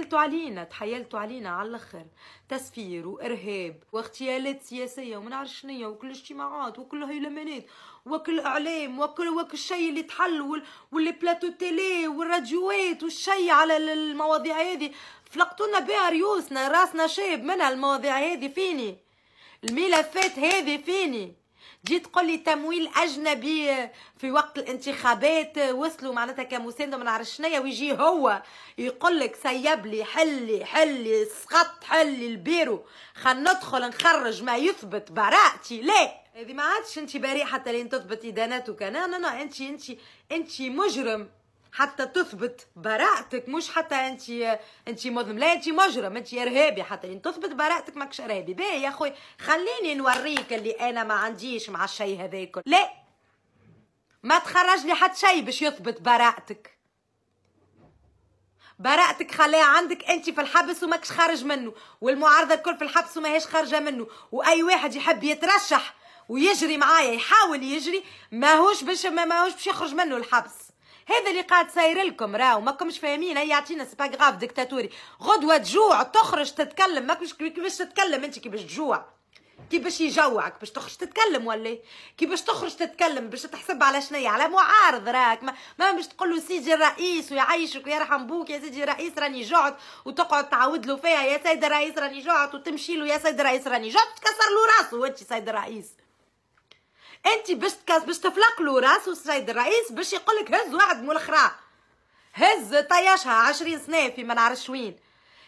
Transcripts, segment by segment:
تحيلتوا علينا تحيلتوا علينا على الاخر تسفير وارهاب واغتيالات سياسيه وما نعرف شنيا وكل الاجتماعات وكل هيلمانات وكل الاعلام وكل وكل الشيء اللي تحل واللي بلاتو تيلي والراديوات والشيء على المواضيع هذه فلقتونا بها ريوسنا راسنا شاب منها المواضيع هذه فيني الملفات هذه فيني تجي تقول لي تمويل اجنبي آه، في وقت الانتخابات آه، وصلوا معناتها كمسانده ما نعرفش شنيا ويجي هو يقول لك سيب لي حلي حلي سقط حلي البيرو خل ندخل نخرج ما يثبت براءتي لا هذه ما عادش انت بريء حتى لين تثبت ادانتك انا لا لا انت انت انت مجرم حتى تثبت براءتك مش حتى انت انت مظلم لا انت مجرم انت ارهابي حتى ان تثبت براءتك ماكش ارهابي باهي يا خويا خليني نوريك اللي انا ما عنديش مع الشيء هذاك لا ما تخرج لي حتى شيء باش يثبت براءتك براءتك خليها عندك انت في الحبس وماكش خارج منه والمعارضه الكل في الحبس وماهيش خارجه منه واي واحد يحب يترشح ويجري معايا يحاول يجري ماهوش باش ماهوش باش يخرج منه الحبس هذا اللي قاعد صاير لكم راهو ماكمش فاهمين هي يعطينا سي با غاف ديكتاتوري غدوه تجوع تخرج تتكلم ماكمش كيفاش تتكلم انت كيفاش تجوع كيفاش يجوعك باش تخرج تتكلم ولا إيه؟ كيفاش تخرج تتكلم باش تحسب على شنيا على معارض راك ما, ما باش تقول له سيدي الرئيس ويعيشك ويرحم بوك يا سيدي الرئيس راني جعت وتقعد تعاود له فيها يا سيدي الرئيس راني جعت وتمشي له يا سيدي الرئيس راني جعت تكسر له راسه وانت سيدي الرئيس انت باش تكاس باش تفلق له راسه السيد الرئيس باش يقول لك هز واحد من الاخرى هز طياشها عشرين سنه في ما نعرفش وين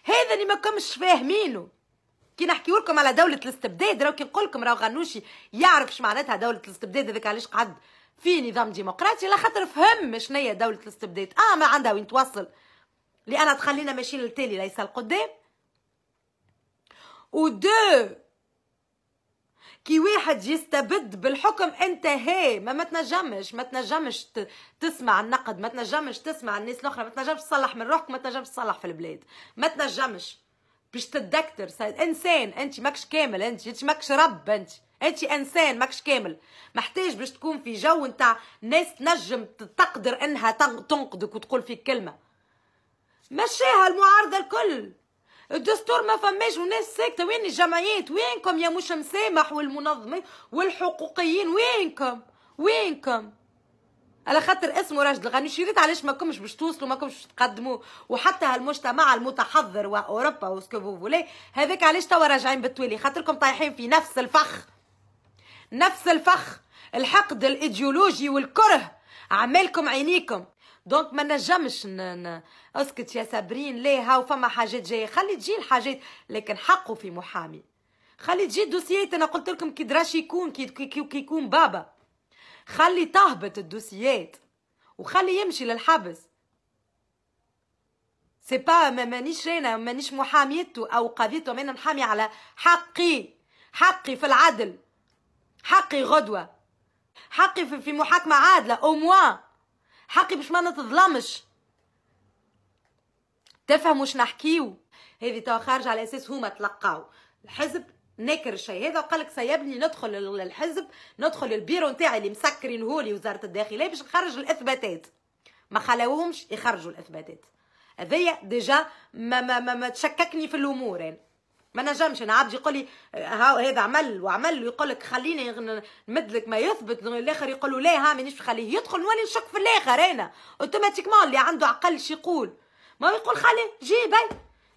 هذا اللي ما كمش فاهمينه كي نحكي لكم على دوله الاستبداد راه كي نقول لكم راه غنوشي يعرف معناتها دوله الاستبداد هذاك علاش قعد في نظام ديمقراطي على خاطر فهم شنو هي دوله الاستبداد اه ما عندها وين توصل لان تخلينا ماشيين للتالي ليس القدام ودو كي واحد يستبد بالحكم انت هي ما, ما تنجمش ما تنجمش تسمع النقد ما تنجمش تسمع الناس الاخرى ما تنجمش تصلح من روحك ما تنجمش تصلح في البلاد ما تنجمش باش تتذكر سيد انسان انت ماكش كامل انت انت ماكش رب انت انت انسان ماكش كامل محتاج باش تكون في جو نتاع ناس تنجم تقدر انها تنقدك وتقول فيك كلمه مشيها المعارضه الكل الدستور ما فماش وناس ساكته وين الجمعيات وينكم يا مش مسامح والمنظمين والحقوقيين وينكم وينكم على خاطر اسمه راجل الغني شريت علاش ما كمش باش توصلوا ما كمش تقدموا وحتى هالمجتمع المتحضر واوروبا وسكوفو فولي هذاك علاش توا راجعين بالتوالي خاطركم طايحين في نفس الفخ نفس الفخ الحقد الايديولوجي والكره عمالكم عينيكم دونك ما نجمش اسكت يا صابرين ليه هاو فما حاجات جايه خلي تجي الحاجات لكن حقه في محامي خلي تجي الدوسيات انا قلت لكم كي دراش يكون كي, كي يكون بابا خلي تهبط الدوسيات وخلي يمشي للحبس سي با مانيش رينا مانيش محاميته او قضيته انا نحامي على حقي حقي في العدل حقي غدوه حقي في محاكمه عادله او موان حقي باش ما نتظلمش تفهم واش نحكيو هذه توا خارجه على اساس هما تلقاو الحزب ناكر الشيء هذا وقال لك سيبني ندخل للحزب ندخل البيرو نتاعي اللي مسكرين هولي وزاره الداخليه باش نخرج الاثباتات ما خلاوهمش يخرجوا الاثباتات هذيا ديجا ما, ما, ما, ما تشككني في الامور يعني. ما نجمش انا عبدي يقول لي آه، هذا عمل وعمل ويقول لك خليني نمد لك ما يثبت الاخر يقول له لا ها مانيش خليه يدخل نولي نشك في الاخر انا اوتوماتيكمون اللي عنده عقل شي يقول ما يقول خليه جيب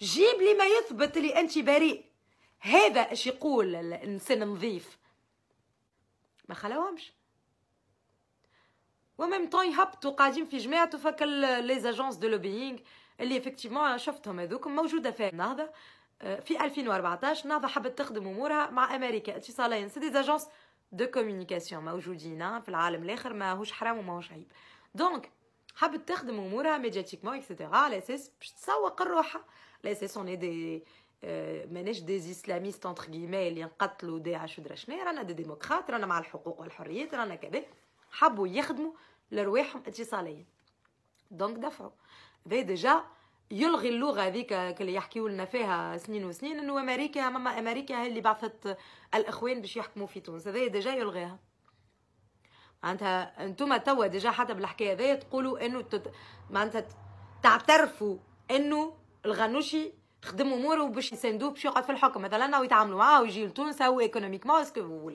جيب لي ما يثبت لي انت بريء هذا اش يقول الانسان نظيف ما خلاوهمش وميم طون يهبطوا قاعدين في جماعته فك لي زاجونس دو لوبينغ اللي افكتيفمون شفتهم هذوك موجوده في النهضه في 2014 نهضة حبت تخدم امورها مع امريكا اتصالين سي دي اجونس دو كوميونيكاسيون موجودين في العالم الاخر هوش حرام هوش عيب دونك حبت تخدم امورها ميدياتيكمون اكسيتيرا على اساس باش تسوق لروحها على اساس اون دي ماناش دي اسلاميست اونتر كيما اللي نقتلوا داعش ودرا شنو رانا دي ديموكرات رانا مع الحقوق والحريات رانا كذا حبوا يخدموا لرواحهم اتصاليا دونك دفعوا دي ديجا يلغي اللغه هذيك اللي يحكيوا لنا فيها سنين وسنين انه امريكا ماما امريكا هي اللي بعثت الاخوان باش يحكموا في تونس هذايا ديجا يلغيها معناتها انتم توا ديجا حتى بالحكايه هذيا تقولوا انه تت... معناتها تعترفوا انه الغنوشي خدم اموره باش يساندوه باش يقعد في الحكم مثلا ويتعاملوا يتعاملوا معاه ويجي لتونس هو ايكونوميكمون اسكو فو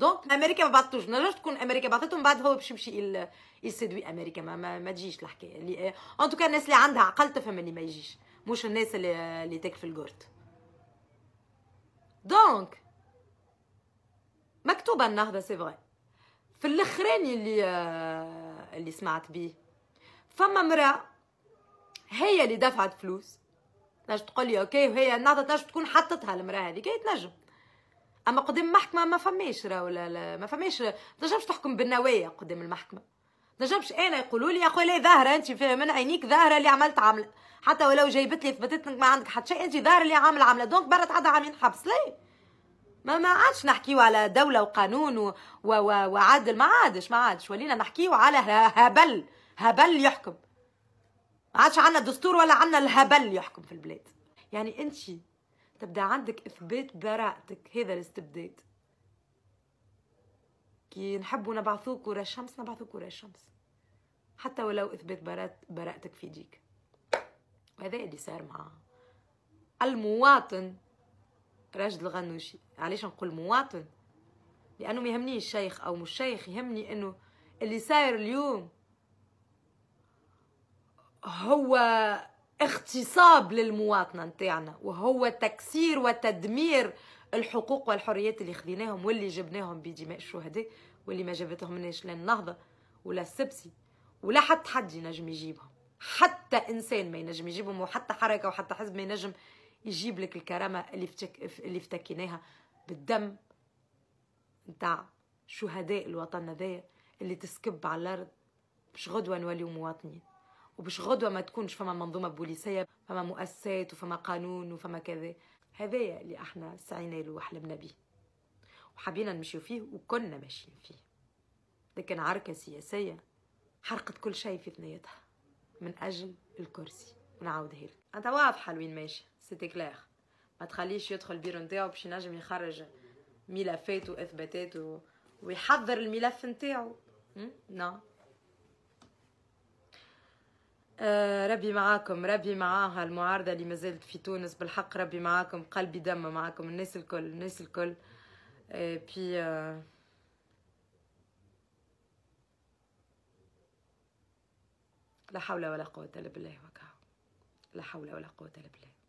دونك امريكا ما بعتوش نجمش تكون امريكا بعثتهم بعد هو باش يمشي يسدوي امريكا ما, ما, ما تجيش الحكايه اللي ان توكا الناس اللي عندها عقل تفهم اللي ما يجيش مش الناس اللي اللي تاكل في الجورت دونك مكتوبه النهضه سي فري في الاخراني اللي اللي سمعت بيه فما مرا هي اللي دفعت فلوس تنجم تقول لي اوكي وهي النهضه تنجم تكون حطتها المراه هذيك هي تنجم اما قدام المحكمه ما فماش راه ولا ما فماش تنجمش تحكم بالنوايا قدام المحكمه تنجمش انا يقولوا لي يا خويا ظاهره انت فيها من عينيك ظاهره اللي عملت عمله حتى ولو جايبت لي ثبتت انك ما عندك حتى شيء انت ظاهره اللي عامل عمله دونك برا تعدى عامين حبس لي ما ما عادش نحكيو على دوله وقانون و... و... و... وعدل ما عادش ما عادش ولينا نحكيو على هبل هبل يحكم ما عادش عندنا دستور ولا عندنا الهبل يحكم في البلاد يعني انت تبدا عندك إثبات براءتك هذا الاستبداد كي نحبوا نبعثوك ورا الشمس نبعثوك ورا الشمس حتى ولو إثبات براءتك في ديك وهذا اللي صار مع المواطن راشد الغنوشي علاش نقول مواطن لانه ما يهمنيش شيخ او مش شيخ يهمني انه اللي صاير اليوم هو اغتصاب للمواطنه نتاعنا وهو تكسير وتدمير الحقوق والحريات اللي خذيناهم واللي جبناهم بدماء الشهداء واللي ما جابتهم لناش لا النهضه ولا السبسي ولا حتى حد ينجم يجيبهم حتى انسان ما ينجم يجيبهم وحتى حركه وحتى حزب ما ينجم يجيب لك الكرامه اللي فتك... اللي افتكيناها بالدم نتاع شهداء الوطن هذايا اللي تسكب على الارض باش غدوه نوليو مواطنين وباش غدوه ما تكونش فما منظومه بوليسيه فما مؤسسات وفما قانون وفما كذا هذايا اللي احنا سعينا له وحلمنا به وحبينا نمشيو فيه وكنا ماشيين فيه لكن عركه سياسيه حرقت كل شيء في ثنيتها من اجل الكرسي ونعاودها هيل انت واضحه لوين ماشي سيتي كلير ما تخليش يدخل البيرو نتاعو باش ينجم يخرج ملفات واثباتات و... ويحضر الملف نتاعو نو آه، ربي معاكم ربي معاها المعارضة اللي مازالت في تونس بالحق ربي معاكم قلبي دم معاكم الناس الكل الناس الكل بي آه، آه، لا حول ولا قوة إلا بالله وكاو لا حول ولا قوة إلا بالله